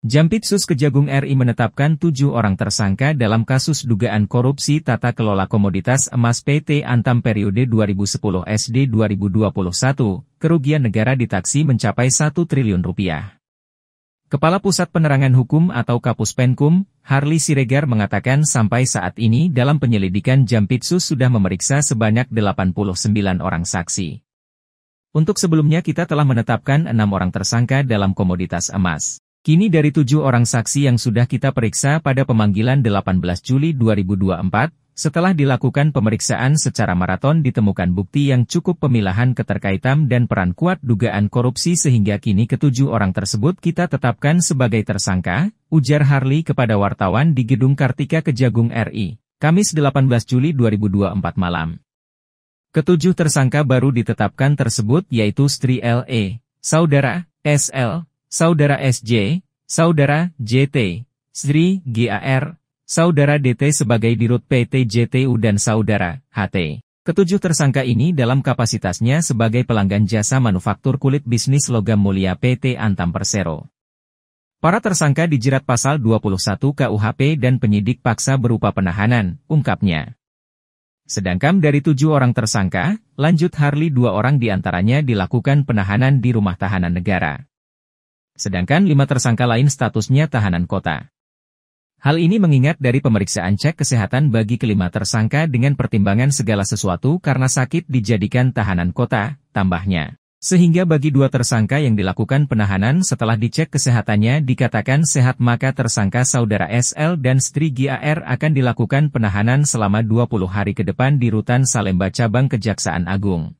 Jampitsus Kejagung RI menetapkan tujuh orang tersangka dalam kasus dugaan korupsi tata kelola komoditas emas PT Antam periode 2010 SD 2021, kerugian negara ditaksi mencapai 1 triliun rupiah. Kepala Pusat Penerangan Hukum atau Kapus Penkum, Harli Siregar mengatakan sampai saat ini dalam penyelidikan Jampitsus sudah memeriksa sebanyak 89 orang saksi. Untuk sebelumnya kita telah menetapkan enam orang tersangka dalam komoditas emas. Kini dari tujuh orang saksi yang sudah kita periksa pada pemanggilan 18 Juli 2024, setelah dilakukan pemeriksaan secara maraton ditemukan bukti yang cukup pemilahan keterkaitan dan peran kuat dugaan korupsi sehingga kini ketujuh orang tersebut kita tetapkan sebagai tersangka, ujar Harley kepada wartawan di Gedung Kartika Kejagung RI, Kamis 18 Juli 2024 malam. Ketujuh tersangka baru ditetapkan tersebut yaitu Stri LE, Saudara, SL, Saudara SJ, Saudara JT, Sri GAR, Saudara DT sebagai Dirut PT JTU dan Saudara HT. Ketujuh tersangka ini dalam kapasitasnya sebagai pelanggan jasa manufaktur kulit bisnis logam mulia PT Antam Persero. Para tersangka dijerat pasal 21 KUHP dan penyidik paksa berupa penahanan, ungkapnya. Sedangkan dari tujuh orang tersangka, lanjut Harley dua orang diantaranya dilakukan penahanan di rumah tahanan negara sedangkan lima tersangka lain statusnya tahanan kota. Hal ini mengingat dari pemeriksaan cek kesehatan bagi kelima tersangka dengan pertimbangan segala sesuatu karena sakit dijadikan tahanan kota, tambahnya. Sehingga bagi dua tersangka yang dilakukan penahanan setelah dicek kesehatannya dikatakan sehat maka tersangka saudara SL dan Stri GAR akan dilakukan penahanan selama 20 hari ke depan di Rutan Salemba Cabang Kejaksaan Agung.